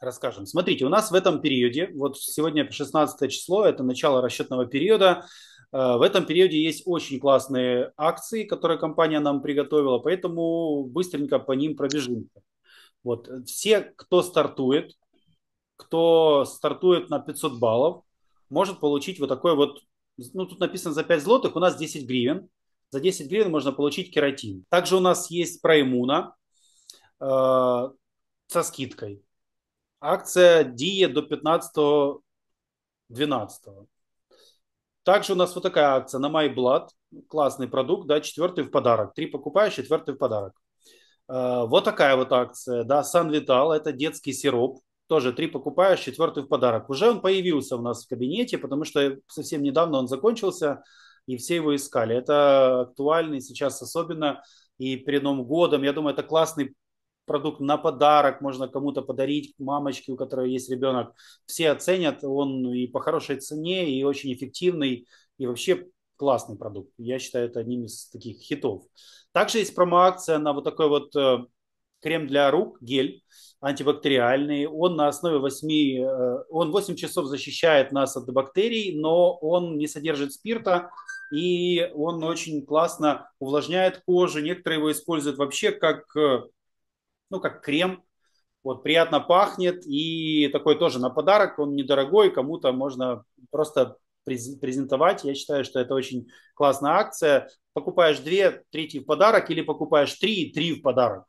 расскажем. Смотрите, у нас в этом периоде, вот сегодня 16 число, это начало расчетного периода, э, в этом периоде есть очень классные акции, которые компания нам приготовила, поэтому быстренько по ним пробежимся. Вот. Все, кто стартует, кто стартует на 500 баллов, может получить вот такой вот, ну тут написано за 5 злотых, у нас 10 гривен. За 10 гривен можно получить кератин. Также у нас есть проимуна э, со скидкой акция діє до 15-12. Также у нас вот такая акция на MyBlood. Классный продукт, да, четвертый в подарок. Три покупаешь, четвертый в подарок. Э, вот такая вот акция, да, Санвитал, это детский сироп, тоже три покупаешь, четвертый в подарок. Уже он появился у нас в кабинете, потому что совсем недавно он закончился, и все его искали. Это актуальный сейчас особенно, и перед Новым годом, я думаю, это классный продукт на подарок, можно кому-то подарить, мамочке, у которой есть ребенок. Все оценят, он и по хорошей цене, и очень эффективный, и вообще классный продукт. Я считаю, это одним из таких хитов. Также есть промоакция на вот такой вот э, крем для рук, гель антибактериальный. Он на основе 8, э, он 8 часов защищает нас от бактерий, но он не содержит спирта, и он очень классно увлажняет кожу. Некоторые его используют вообще как э, ну, как крем. Вот, приятно пахнет. И такой тоже на подарок. Он недорогой, кому-то можно просто презентовать. Я считаю, что это очень классная акция. Покупаешь две, третьи в подарок, или покупаешь три и три в подарок.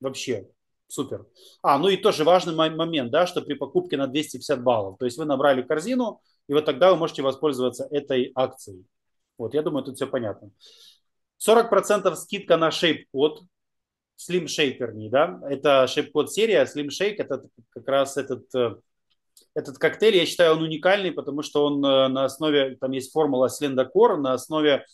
Вообще супер. А, ну и тоже важный момент, да, что при покупке на 250 баллов, то есть вы набрали корзину, и вот тогда вы можете воспользоваться этой акцией. Вот, я думаю, тут все понятно. 40% скидка на шейп-код, Slim Shake, да, это шейп-код серия, а Slim Shake это как раз этот, э, этот коктейль, я считаю, он уникальный, потому что он э, на основе, там есть формула слендокор, на основе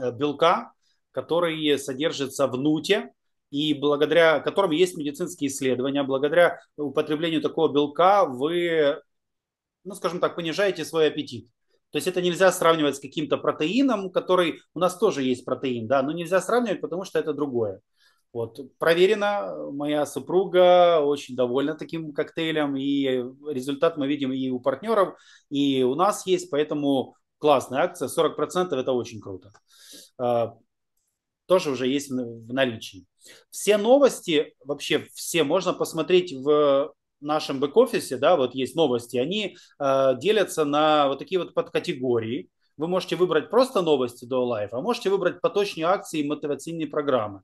э, белка, который содержится в нуте, и благодаря которым есть медицинские исследования, благодаря употреблению такого белка вы, ну, скажем так, понижаете свой аппетит. То есть это нельзя сравнивать с каким-то протеином, который у нас тоже есть протеин, да, но нельзя сравнивать, потому что это другое. Вот, проверено, э, моя супруга очень довольна таким коктейлем, и результат мы видим и у партнеров, и у нас есть, поэтому классная акция, 40% это очень круто. Э, тоже уже есть в наличии. Все новости, вообще все, можно посмотреть в нашем бэк-офисе, да, вот есть новости, они э, делятся на вот такие вот подкатегории, вы можете выбрать просто новости до лайфа, а можете выбрать поточные акции и мотивационные программы.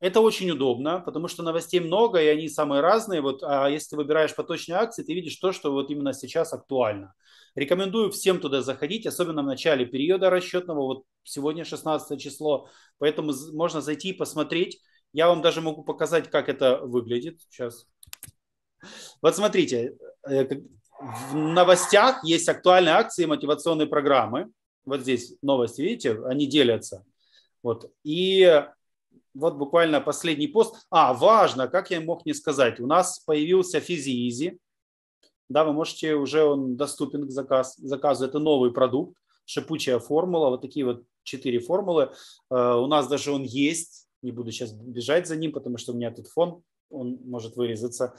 Это очень удобно, потому что новостей много, и они самые разные. Вот, а если ты выбираешь поточные акции, ты видишь то, что вот именно сейчас актуально. Рекомендую всем туда заходить, особенно в начале периода расчетного. Вот сегодня 16 число, поэтому можно зайти и посмотреть. Я вам даже могу показать, как это выглядит. Сейчас. Вот смотрите, э, в новостях есть актуальные акции и мотивационные программы. Вот здесь новости, видите, они делятся. Вот. И вот буквально последний пост. А, важно, как я мог не сказать, у нас появился физиизи. Да, вы можете, уже он доступен к заказ, заказу. Это новый продукт, шипучая формула, вот такие вот четыре формулы. Э, у нас даже он есть, не буду сейчас бежать за ним, потому что у меня тут фон, он может вырезаться.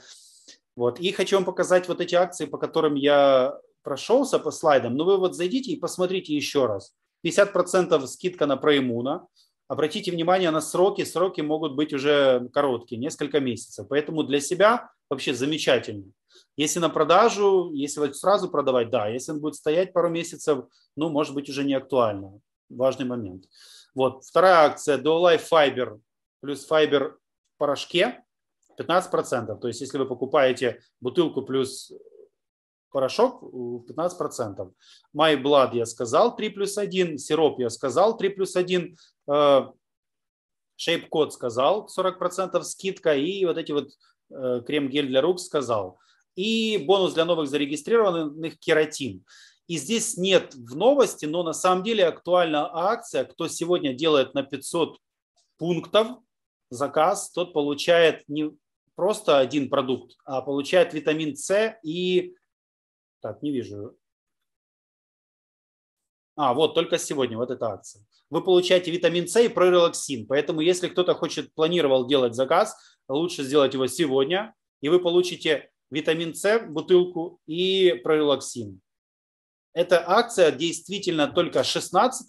Вот. И хочу вам показать вот эти акции, по которым я прошелся по слайдам. Но ну, вы вот зайдите и посмотрите еще раз. 50% скидка на проимуна обратите внимание на сроки. Сроки могут быть уже короткие, несколько месяцев. Поэтому для себя вообще замечательно. Если на продажу, если вот сразу продавать, да. Если он будет стоять пару месяцев, ну, может быть, уже не актуально. Важный момент. Вот. Вторая акция DoLife Fiber плюс Fiber в порошке 15%. То есть, если вы покупаете бутылку плюс порошок 15%. My Blood я сказал 3 плюс 1, сироп я сказал 3 плюс 1, э, Shape Code сказал 40% скидка и вот эти вот э, крем-гель для рук сказал. И бонус для новых зарегистрированных кератин. И здесь нет в новости, но на самом деле актуальна акция. Кто сегодня делает на 500 пунктов заказ, тот получает не просто один продукт, а получает витамин С и так, не вижу. А, вот только сегодня, вот эта акция. Вы получаете витамин С и прорелаксин, поэтому если кто-то хочет, планировал делать заказ, лучше сделать его сегодня, и вы получите витамин С, бутылку и прорелаксин. Эта акция действительно только 16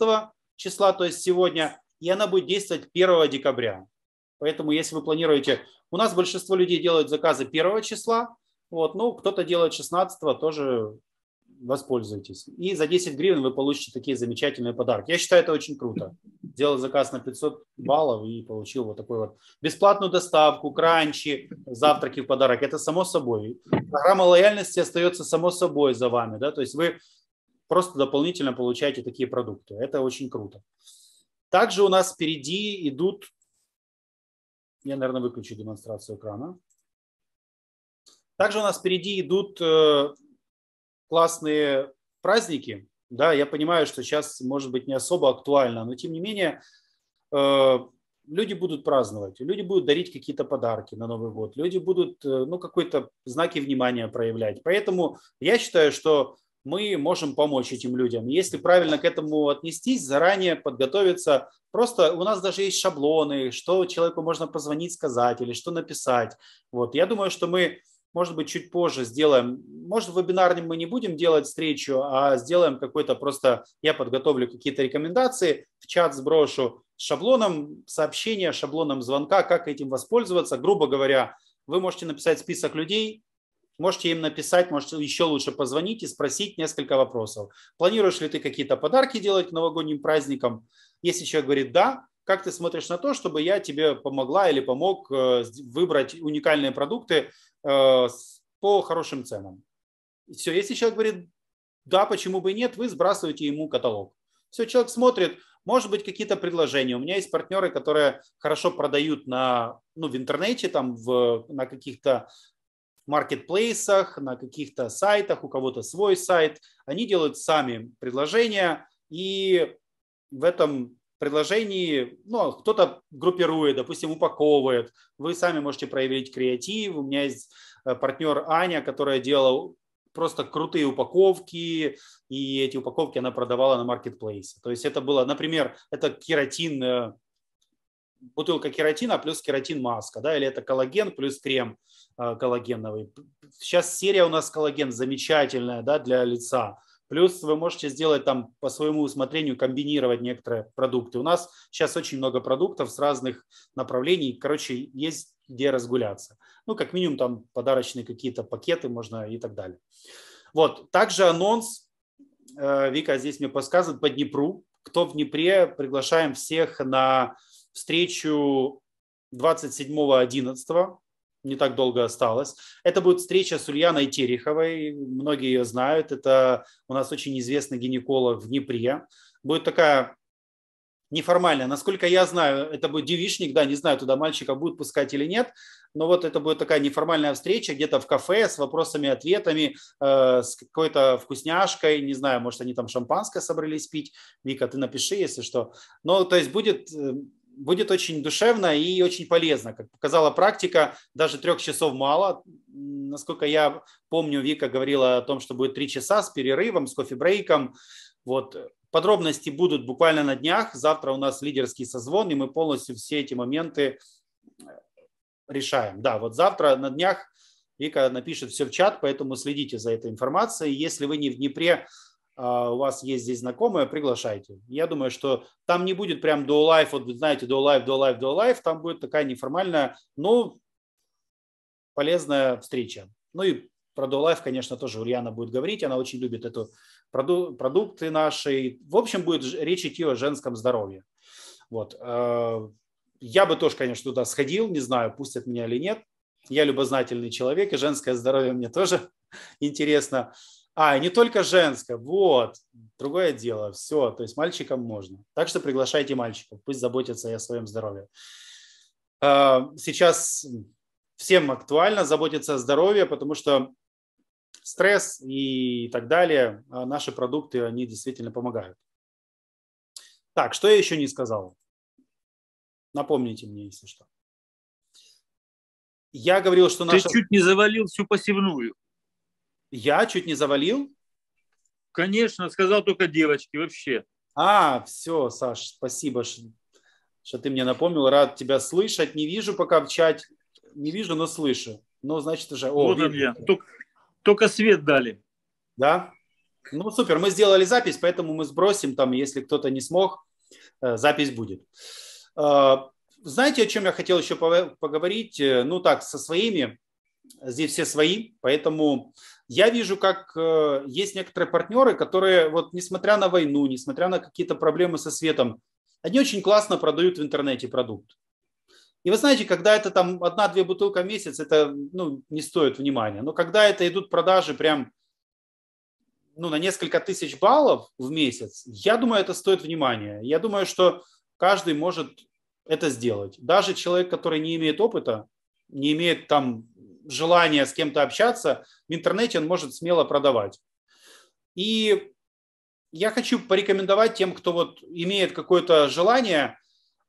числа, то есть сегодня, и она будет действовать 1 декабря. Поэтому если вы планируете... У нас большинство людей делают заказы 1 числа, вот, ну, кто-то делает 16 тоже воспользуйтесь. И за 10 гривен вы получите такие замечательные подарки. Я считаю, это очень круто. Сделал заказ на 500 баллов и получил вот такой вот бесплатную доставку, кранчи, завтраки в подарок. Это само собой. Программа лояльности остается само собой за вами. Да? То есть вы просто дополнительно получаете такие продукты. Это очень круто. Также у нас впереди идут... Я, наверное, выключу демонстрацию экрана. Также у нас впереди идут э, классные праздники. Да, я понимаю, что сейчас, может быть, не особо актуально, но тем не менее э, люди будут праздновать, люди будут дарить какие-то подарки на Новый год, люди будут, э, ну, какой-то знаки внимания проявлять. Поэтому я считаю, что мы можем помочь этим людям. Если правильно к этому отнестись, заранее подготовиться. Просто у нас даже есть шаблоны, что человеку можно позвонить, сказать или что написать. Вот. Я думаю, что мы может быть, чуть позже сделаем. Может, в вебинаре мы не будем делать встречу, а сделаем какой-то просто... Я подготовлю какие-то рекомендации, в чат сброшу шаблоном сообщения, шаблоном звонка, как этим воспользоваться. Грубо говоря, вы можете написать список людей, Можете им написать, можете еще лучше позвонить и спросить несколько вопросов. Планируешь ли ты какие-то подарки делать к новогодним праздникам? Если человек говорит «да», как ты смотришь на то, чтобы я тебе помогла или помог э, выбрать уникальные продукты, Э, по хорошим ценам. Все, если человек говорит, да, почему бы и нет, вы сбрасываете ему каталог. Все, человек смотрит, может быть, какие-то предложения. У меня есть партнеры, которые хорошо продают на, ну, в интернете, там, в, на каких-то маркетплейсах, на каких-то сайтах, у кого-то свой сайт. Они делают сами предложения, и в этом предложений, ну, кто-то группирует, допустим, упаковывает. Вы сами можете проявить креатив. У меня есть э, партнер Аня, которая делала просто крутые упаковки, и эти упаковки она продавала на маркетплейсе. То есть это было, например, это кератин, э, бутылка кератина плюс кератин маска, да, или это коллаген плюс крем э, коллагеновый. Сейчас серия у нас коллаген замечательная, да, для лица Плюс вы можете сделать там по своему усмотрению, комбинировать некоторые продукты. У нас сейчас очень много продуктов с разных направлений. Короче, есть где разгуляться. Ну, как минимум, там подарочные какие-то пакеты можно и так далее. Вот. Также анонс. Э, Вика здесь мне подсказывает по Днепру. Кто в Днепре, приглашаем всех на встречу 27.11 не так долго осталось. Это будет встреча с Ульяной Тереховой. Многие ее знают. Это у нас очень известный гинеколог в Днепре. Будет такая неформальная. Насколько я знаю, это будет девичник, да, не знаю, туда мальчика будет пускать или нет, но вот это будет такая неформальная встреча где-то в кафе с вопросами-ответами, э, с какой-то вкусняшкой, не знаю, может, они там шампанское собрались пить. Вика, ты напиши, если что. Но, то есть будет э, будет очень душевно и очень полезно. Как показала практика, даже трех часов мало. Насколько я помню, Вика говорила о том, что будет три часа с перерывом, с кофе-брейком. Вот. Подробности будут буквально на днях. Завтра у нас лидерский созвон, и мы полностью все эти моменты э, решаем. Да, вот завтра на днях Вика напишет все в чат, поэтому следите за этой информацией. Если вы не в Днепре, а, у вас есть здесь знакомые, приглашайте. Я думаю, что там не будет прям до лайф, вот знаете, до лайф, до лайф, до лайф, там будет такая неформальная, но ну, полезная встреча. Ну и про до лайф, конечно, тоже Ульяна будет говорить, она очень любит эту проду- продукты наши. В общем, будет речь идти о женском здоровье. Вот. А, я бы тоже, конечно, туда сходил, не знаю, пустят меня или нет. Я любознательный человек, и женское здоровье мне тоже интересно. А, не только женское, вот, другое дело, все, то есть мальчикам можно. Так что приглашайте мальчиков, пусть заботятся и о своем здоровье. А, сейчас всем актуально заботиться о здоровье, потому что стресс и так далее, а наши продукты, они действительно помогают. Так, что я еще не сказал? Напомните мне, если что. Я говорил, что наша... Ты чуть не завалил всю посевную. Я чуть не завалил? Конечно, сказал только девочки вообще. А, все, Саш, спасибо, что ты мне напомнил. Рад тебя слышать. Не вижу пока в чате. Не вижу, но слышу. Ну, значит, уже... О, вот он я. Только, только свет дали. Да? Ну, супер. Мы сделали запись, поэтому мы сбросим там, если кто-то не смог, э, запись будет. Э, знаете, о чем я хотел еще поговорить? Э, ну, так, со своими. Здесь все свои, поэтому я вижу, как э, есть некоторые партнеры, которые, вот несмотря на войну, несмотря на какие-то проблемы со светом, они очень классно продают в интернете продукт. И вы знаете, когда это там одна-две бутылка в месяц, это ну, не стоит внимания. Но когда это идут продажи прям ну, на несколько тысяч баллов в месяц, я думаю, это стоит внимания. Я думаю, что каждый может это сделать. Даже человек, который не имеет опыта, не имеет там желание с кем-то общаться, в интернете он может смело продавать. И я хочу порекомендовать тем, кто вот имеет какое-то желание,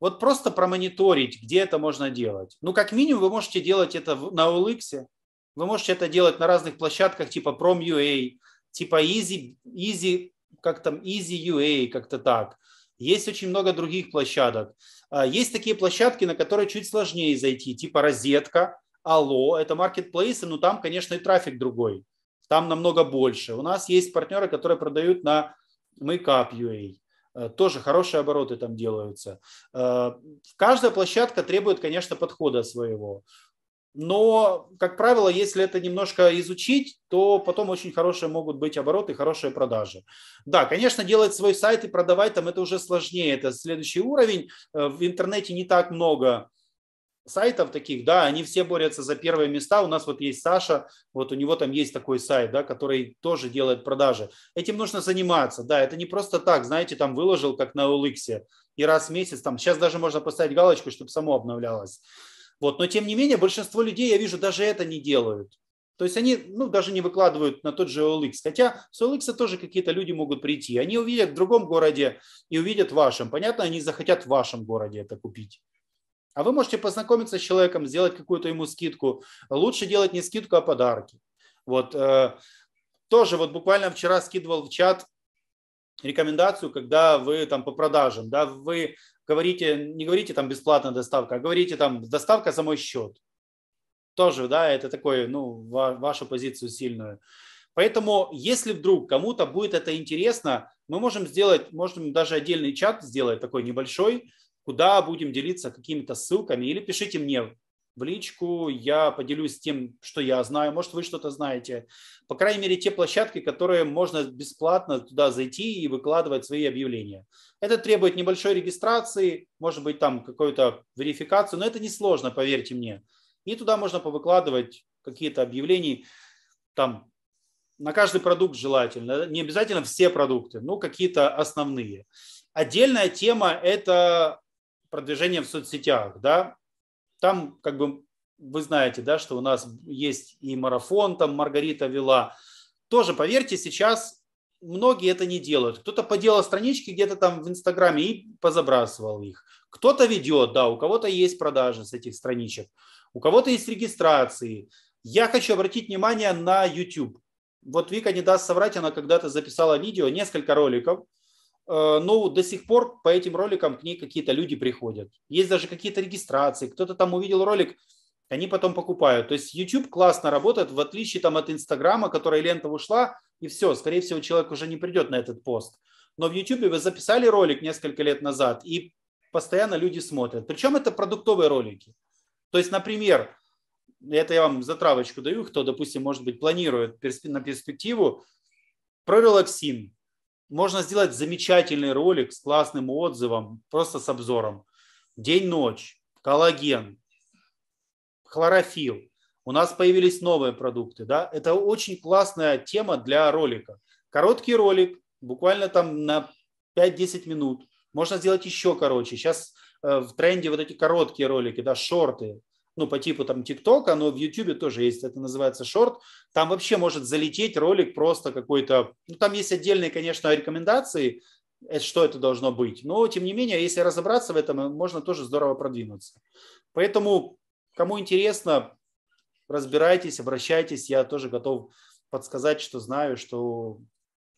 вот просто промониторить, где это можно делать. Ну, как минимум, вы можете делать это на OLX, вы можете это делать на разных площадках типа Prom.ua, типа Easy, Easy, как там, Easy.ua, как-то так. Есть очень много других площадок. А, есть такие площадки, на которые чуть сложнее зайти, типа розетка. Алло, это маркетплейсы, но там, конечно, и трафик другой. Там намного больше. У нас есть партнеры, которые продают на Makeup.ua. Э, тоже хорошие обороты там делаются. Э, каждая площадка требует, конечно, подхода своего. Но, как правило, если это немножко изучить, то потом очень хорошие могут быть обороты, хорошие продажи. Да, конечно, делать свой сайт и продавать там это уже сложнее, это следующий уровень. Э, в интернете не так много сайтов таких, да, они все борются за первые места. У нас вот есть Саша, вот у него там есть такой сайт, да, который тоже делает продажи. Этим нужно заниматься, да, это не просто так, знаете, там выложил, как на УлИксе и раз в месяц там, сейчас даже можно поставить галочку, чтобы само обновлялось. Вот, но тем не менее, большинство людей, я вижу, даже это не делают. То есть они ну, даже не выкладывают на тот же OLX. Хотя с OLX тоже какие-то люди могут прийти. Они увидят в другом городе и увидят в вашем. Понятно, они захотят в вашем городе это купить. А вы можете познакомиться с человеком, сделать какую-то ему скидку. Лучше делать не скидку, а подарки. Вот э, тоже вот буквально вчера скидывал в чат рекомендацию, когда вы там по продажам, да, вы говорите, не говорите там бесплатная доставка, а говорите там доставка за мой счет. Тоже, да, это такое, ну, вашу позицию сильную. Поэтому, если вдруг кому-то будет это интересно, мы можем сделать, можем даже отдельный чат сделать такой небольшой, куда будем делиться какими-то ссылками. Или пишите мне в личку, я поделюсь тем, что я знаю, может, вы что-то знаете. По крайней мере, те площадки, которые можно бесплатно туда зайти и выкладывать свои объявления. Это требует небольшой регистрации, может быть, там какую-то верификацию, но это несложно, поверьте мне. И туда можно повыкладывать какие-то объявления, там, на каждый продукт желательно, не обязательно все продукты, но какие-то основные. Отдельная тема – это продвижение в соцсетях, да, там как бы вы знаете, да, что у нас есть и марафон, там Маргарита вела. Тоже, поверьте, сейчас многие это не делают. Кто-то поделал странички где-то там в Инстаграме и позабрасывал их. Кто-то ведет, да, у кого-то есть продажи с этих страничек, у кого-то есть регистрации. Я хочу обратить внимание на YouTube. Вот Вика не даст соврать, она когда-то записала видео, несколько роликов, ну, до сих пор по этим роликам к ней какие-то люди приходят. Есть даже какие-то регистрации. Кто-то там увидел ролик, они потом покупают. То есть YouTube классно работает, в отличие там от Инстаграма, которая лента ушла, и все, скорее всего, человек уже не придет на этот пост. Но в YouTube вы записали ролик несколько лет назад, и постоянно люди смотрят. Причем это продуктовые ролики. То есть, например, это я вам затравочку даю, кто, допустим, может быть, планирует на перспективу, релаксин можно сделать замечательный ролик с классным отзывом, просто с обзором. День-ночь, коллаген, хлорофилл. У нас появились новые продукты. Да? Это очень классная тема для ролика. Короткий ролик, буквально там на 5-10 минут. Можно сделать еще короче. Сейчас э, в тренде вот эти короткие ролики, да, шорты ну, по типу там ТикТока, но в Ютубе тоже есть, это называется шорт. Там вообще может залететь ролик просто какой-то, ну, там есть отдельные, конечно, рекомендации, э, что это должно быть. Но, тем не менее, если разобраться в этом, э, можно тоже здорово продвинуться. Поэтому, кому интересно, разбирайтесь, обращайтесь. Я тоже готов подсказать, что знаю, что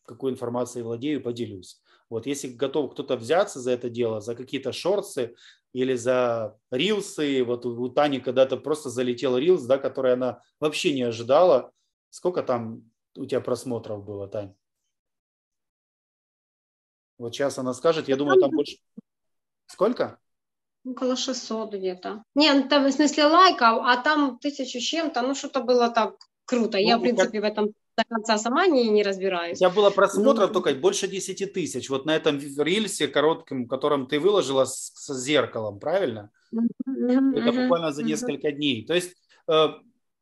какую информацию владею, поделюсь. Вот если готов кто-то взяться за это дело, за какие-то шорцы, или за рилсы. Вот у, у Тани когда-то просто залетел рилс, да, который она вообще не ожидала. Сколько там у тебя просмотров было, Тань? Вот сейчас она скажет, я думаю, там больше... Сколько? Около 600 где-то. Не, ну, там в смысле лайков, а там тысячу чем-то, ну что-то было так круто. Ну, я, в ну, принципе, как... в этом до конца сама не, не разбираюсь. Я было просмотров ну, только больше 10 тысяч. Вот на этом рельсе коротком, которым ты выложила с, с зеркалом, правильно? Это буквально за несколько дней. То есть э,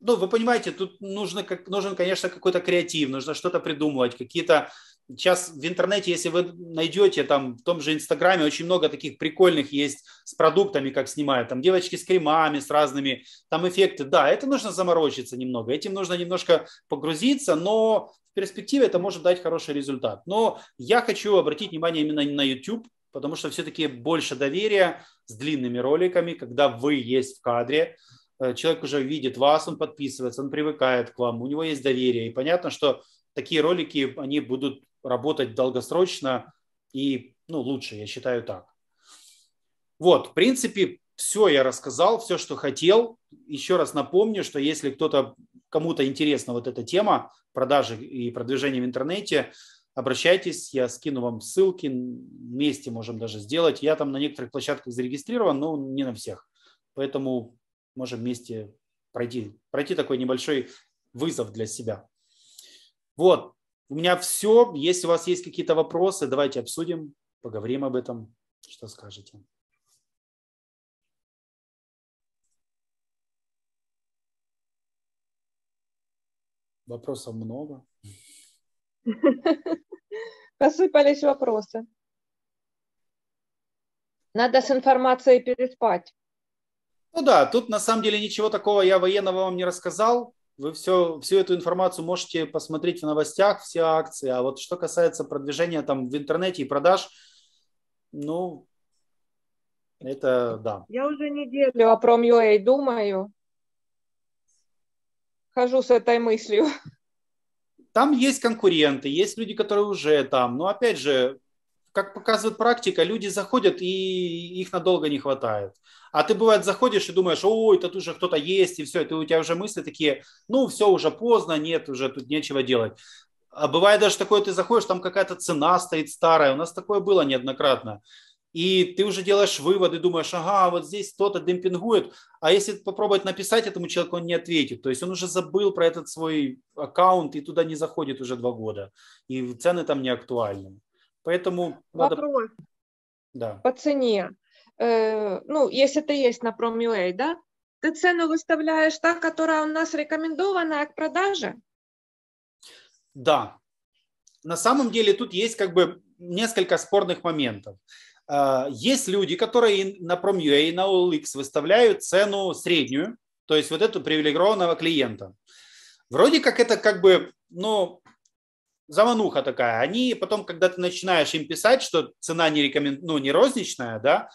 ну, вы понимаете, тут нужно, как, нужен, конечно, какой-то креатив, нужно что-то придумывать, какие-то Сейчас в интернете, если вы найдете там в том же Инстаграме, очень много таких прикольных есть с продуктами, как снимают. Там девочки с кремами, с разными там эффекты. Да, это нужно заморочиться немного. Этим нужно немножко погрузиться, но в перспективе это может дать хороший результат. Но я хочу обратить внимание именно на YouTube, потому что все-таки больше доверия с длинными роликами, когда вы есть в кадре э, человек уже видит вас, он подписывается, он привыкает к вам, у него есть доверие. И понятно, что такие ролики, они будут работать долгосрочно и ну, лучше, я считаю так. Вот, в принципе, все я рассказал, все, что хотел. Еще раз напомню, что если кто-то, кому-то интересна вот эта тема продажи и продвижения в интернете, обращайтесь, я скину вам ссылки, вместе можем даже сделать. Я там на некоторых площадках зарегистрирован, но не на всех. Поэтому можем вместе пройти, пройти такой небольшой вызов для себя. Вот, у меня все. Если у вас есть какие-то вопросы, давайте обсудим, поговорим об этом. Что скажете? Вопросов много. Посыпались вопросы. Надо с информацией переспать. Ну да, тут на самом деле ничего такого я военного вам не рассказал вы все, всю эту информацию можете посмотреть в новостях, все акции. А вот что касается продвижения там в интернете и продаж, ну, это да. Я уже неделю о Prom.ua думаю. Хожу с этой мыслью. Там есть конкуренты, есть люди, которые уже там. Но опять же, как показывает практика, люди заходят и их надолго не хватает. А ты, бывает, заходишь и думаешь, ой, тут уже кто-то есть, и все, это у тебя уже мысли такие, ну, все, уже поздно, нет, уже тут нечего делать. А бывает даже такое, ты заходишь, там какая-то цена стоит старая, у нас такое было неоднократно. И ты уже делаешь выводы, думаешь, ага, вот здесь кто-то демпингует. А если попробовать написать этому человеку, он не ответит. То есть он уже забыл про этот свой аккаунт и туда не заходит уже два года. И цены там не актуальны. Поэтому Вопрос надо... да. по цене. Э, ну, если ты есть на Prom.ua, да, ты цену выставляешь та, которая у нас рекомендована к продаже? Да. На самом деле тут есть как бы несколько спорных моментов. Э, есть люди, которые на Prom.ua и на OLX выставляют цену среднюю, то есть вот эту привилегированного клиента. Вроде как это как бы, ну, замануха такая. Они потом, когда ты начинаешь им писать, что цена не, рекомен... ну, не розничная, да,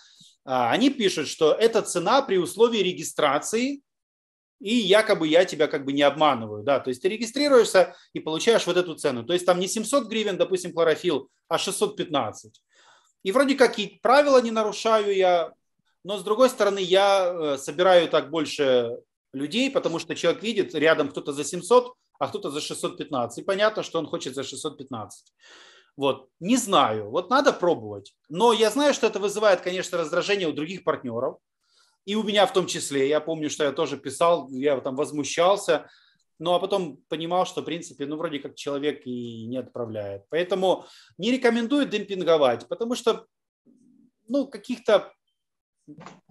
а, они пишут, что это цена при условии регистрации, и якобы я тебя как бы не обманываю, да, то есть ты регистрируешься и получаешь вот эту цену. То есть там не 700 гривен, допустим, хлорофилл, а 615. И вроде как и правила не нарушаю я, но с другой стороны я э, собираю так больше людей, потому что человек видит, рядом кто-то за 700, а кто-то за 615. И понятно, что он хочет за 615. Вот. Не знаю. Вот надо пробовать. Но я знаю, что это вызывает, конечно, раздражение у других партнеров. И у меня в том числе. Я помню, что я тоже писал, я там возмущался. Ну, а потом понимал, что, в принципе, ну, вроде как человек и не отправляет. Поэтому не рекомендую демпинговать, потому что, ну, каких-то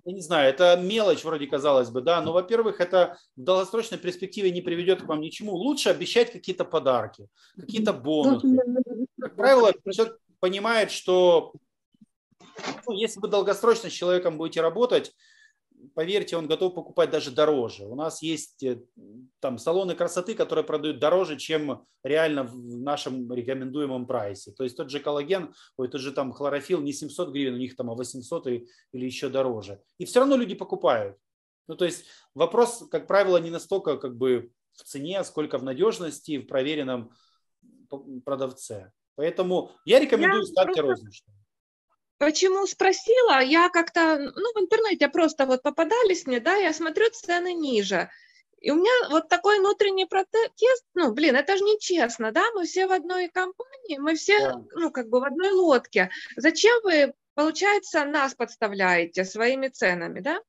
я ну, не знаю, это мелочь вроде казалось бы, да, но, во-первых, это в долгосрочной перспективе не приведет к вам ничему. Лучше обещать какие-то подарки, какие-то ну, бонусы. Ну, как правило, человек понимает, что ну, если вы долгосрочно с человеком будете работать, поверьте, он готов покупать даже дороже. У нас есть э, там салоны красоты, которые продают дороже, чем реально в нашем рекомендуемом прайсе. То есть тот же коллаген, ой, тот же там хлорофилл не 700 гривен, у них там а 800 или еще дороже. И все равно люди покупают. Ну, то есть вопрос, как правило, не настолько как бы в цене, а сколько в надежности, в проверенном продавце. Поэтому я рекомендую я ставьте просто... розничные. Почему спросила? Я как-то, ну, в интернете просто вот попадались мне, да, я смотрю цены ниже. И у меня вот такой внутренний протест, ну, блин, это же нечестно, да, мы все в одной компании, мы все, да. ну, как бы в одной лодке. Зачем вы, получается, нас подставляете своими ценами, да?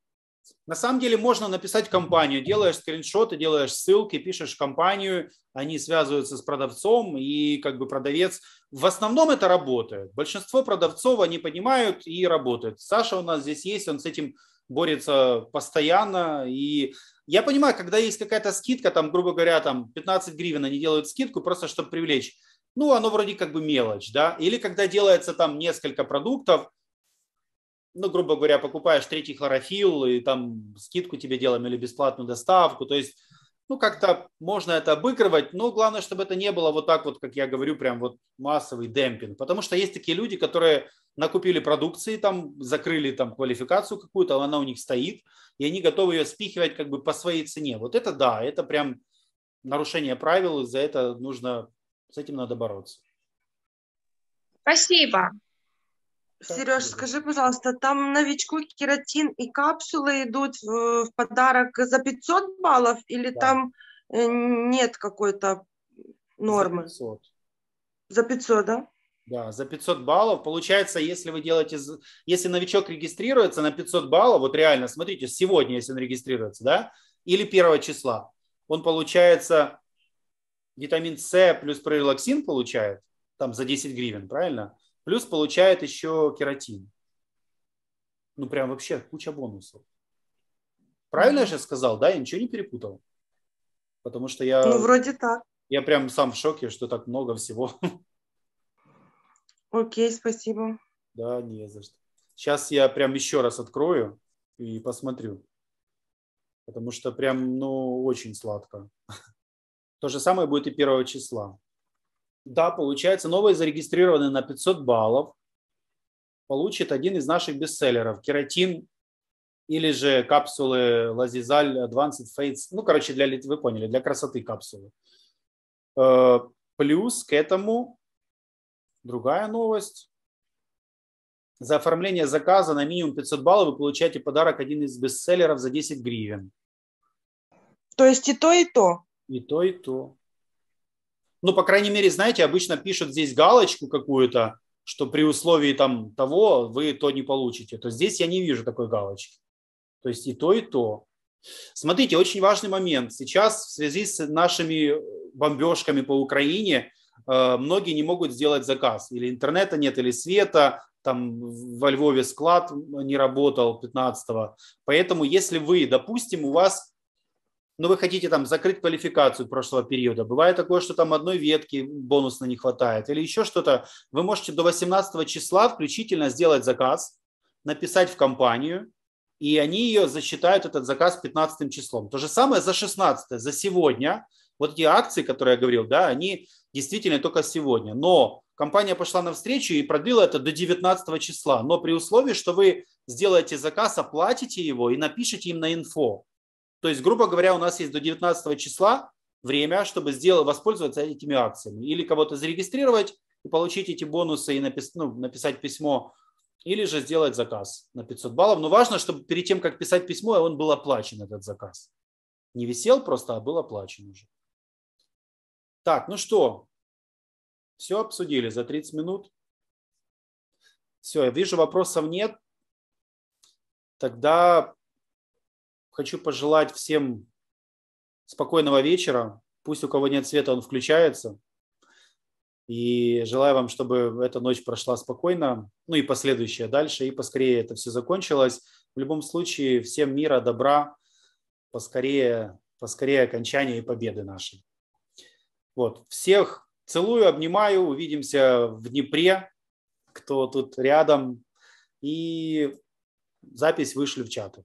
На самом деле можно написать компанию, делаешь скриншоты, делаешь ссылки, пишешь компанию, они связываются с продавцом и как бы продавец. В основном это работает. Большинство продавцов они понимают и работают. Саша у нас здесь есть, он с этим борется постоянно. И я понимаю, когда есть какая-то скидка, там, грубо говоря, там 15 гривен они делают скидку просто, чтобы привлечь. Ну, оно вроде как бы мелочь, да. Или когда делается там несколько продуктов – ну, грубо говоря, покупаешь третий хлорофилл, и там скидку тебе делаем или бесплатную доставку. То есть, ну, как-то можно это обыгрывать, но главное, чтобы это не было вот так вот, как я говорю, прям вот массовый демпинг. Потому что есть такие люди, которые накупили продукции, там закрыли там квалификацию какую-то, она у них стоит, и они готовы ее спихивать как бы по своей цене. Вот это да, это прям нарушение правил, и за это нужно, с этим надо бороться. Спасибо. Сереж, скажи, пожалуйста, там новичку кератин и капсулы идут в, в подарок за 500 баллов или да. там э, нет какой-то нормы? За 500. За 500, да? Да, за 500 баллов. Получается, если вы делаете, если новичок регистрируется на 500 баллов, вот реально, смотрите, сегодня, если он регистрируется, да, или 1 числа, он, получается, витамин С плюс прорелаксин получает, там за 10 гривен, правильно? Плюс получает еще кератин. Ну, прям вообще куча бонусов. Правильно я же сказал, да? Я ничего не перепутал. Потому что я... Ну, вроде так. Я прям сам в шоке, что так много всего. Окей, спасибо. Да, не за что. Сейчас я прям еще раз открою и посмотрю. Потому что прям, ну, очень сладко. То же самое будет и первого числа. Да, получается, новый зарегистрированный на 500 баллов получит один из наших бестселлеров. Кератин или же капсулы Лазизаль Advanced Fates. Ну, короче, для, вы поняли, для красоты капсулы. Э, плюс к этому другая новость. За оформление заказа на минимум 500 баллов вы получаете подарок один из бестселлеров за 10 гривен. То есть и то, и то? И то, и то ну, по крайней мере, знаете, обычно пишут здесь галочку какую-то, что при условии там того вы то не получите. То здесь я не вижу такой галочки. То есть и то, и то. Смотрите, очень важный момент. Сейчас в связи с нашими бомбежками по Украине э, многие не могут сделать заказ. Или интернета нет, или света. Там во Львове склад не работал 15-го. Поэтому если вы, допустим, у вас но ну, вы хотите там закрыть квалификацию прошлого периода. Бывает такое, что там одной ветки бонусно не хватает или еще что-то. Вы можете до 18 числа включительно сделать заказ, написать в компанию, и они ее засчитают, этот заказ, 15 числом. То же самое за 16, за сегодня. Вот эти акции, которые я говорил, да, они действительно только сегодня. Но компания пошла навстречу и продлила это до 19 числа. Но при условии, что вы сделаете заказ, оплатите его и напишите им на инфо. То есть, грубо говоря, у нас есть до 19 числа время, чтобы сделать, воспользоваться этими акциями. Или кого-то зарегистрировать и получить эти бонусы и напис, ну, написать письмо, или же сделать заказ на 500 баллов. Но важно, чтобы перед тем, как писать письмо, он был оплачен, этот заказ. Не висел просто, а был оплачен уже. Так, ну что, все обсудили за 30 минут. Все, я вижу, вопросов нет. Тогда хочу пожелать всем спокойного вечера. Пусть у кого нет света, он включается. И желаю вам, чтобы эта ночь прошла спокойно, ну и последующая дальше, и поскорее это все закончилось. В любом случае, всем мира, добра, поскорее, поскорее окончания и победы нашей. Вот, всех целую, обнимаю, увидимся в Днепре, кто тут рядом, и запись вышлю в чаты.